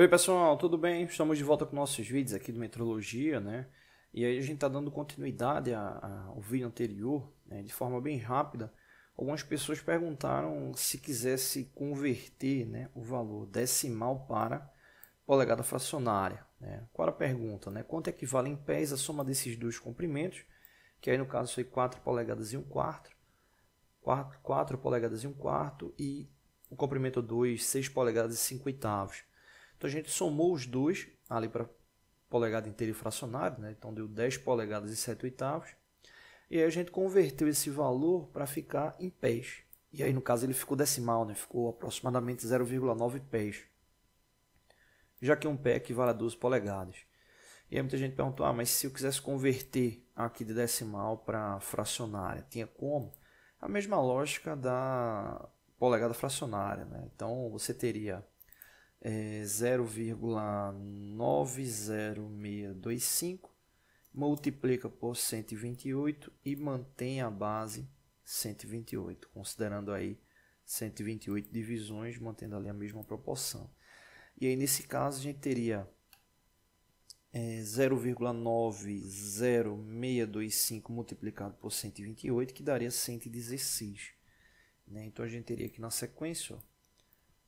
Oi pessoal, tudo bem? Estamos de volta com nossos vídeos aqui do Metrologia, né? E aí a gente está dando continuidade ao vídeo anterior, né? de forma bem rápida. Algumas pessoas perguntaram se quisesse converter né, o valor decimal para polegada fracionária. Né? Qual a pergunta? Né? Quanto equivale em pés a soma desses dois comprimentos? Que aí no caso foi 4 polegadas e 1 um quarto. 4, polegadas e 1 um quarto e o comprimento 2, é 6 polegadas e 5 oitavos. Então a gente somou os dois ali para polegada inteira e fracionário, né? então deu 10 polegadas e 7 oitavos. E aí a gente converteu esse valor para ficar em pés. E aí no caso ele ficou decimal, né? ficou aproximadamente 0,9 pés. Já que um pé equivale a 12 polegadas. E aí muita gente perguntou, ah, mas se eu quisesse converter aqui de decimal para fracionária, tinha como? A mesma lógica da polegada fracionária, né? Então você teria é 0,90625, multiplica por 128 e mantém a base 128, considerando aí 128 divisões, mantendo ali a mesma proporção. E aí, nesse caso, a gente teria é, 0,90625 multiplicado por 128, que daria 116. Né? Então, a gente teria aqui na sequência... Ó,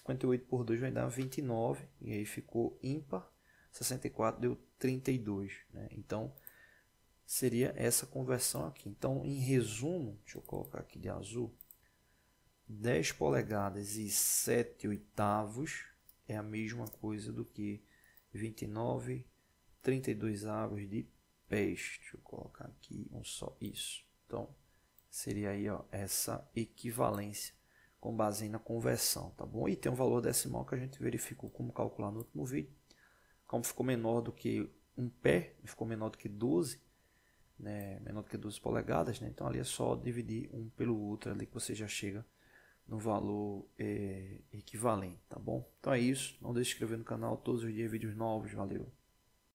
58 por 2 vai dar 29, e aí ficou ímpar. 64 deu 32. Né? Então, seria essa conversão aqui. Então, em resumo, deixa eu colocar aqui de azul, 10 polegadas e 7 oitavos é a mesma coisa do que 29, 32 avos de pés. Deixa eu colocar aqui um só, isso. Então, seria aí ó, essa equivalência com base na conversão, tá bom? E tem um valor decimal que a gente verificou como calcular no último vídeo. Como ficou menor do que um pé, ficou menor do que 12, né? menor do que 12 polegadas, né? Então ali é só dividir um pelo outro ali que você já chega no valor é, equivalente, tá bom? Então é isso, não deixe de inscrever no canal, todos os dias vídeos novos, valeu!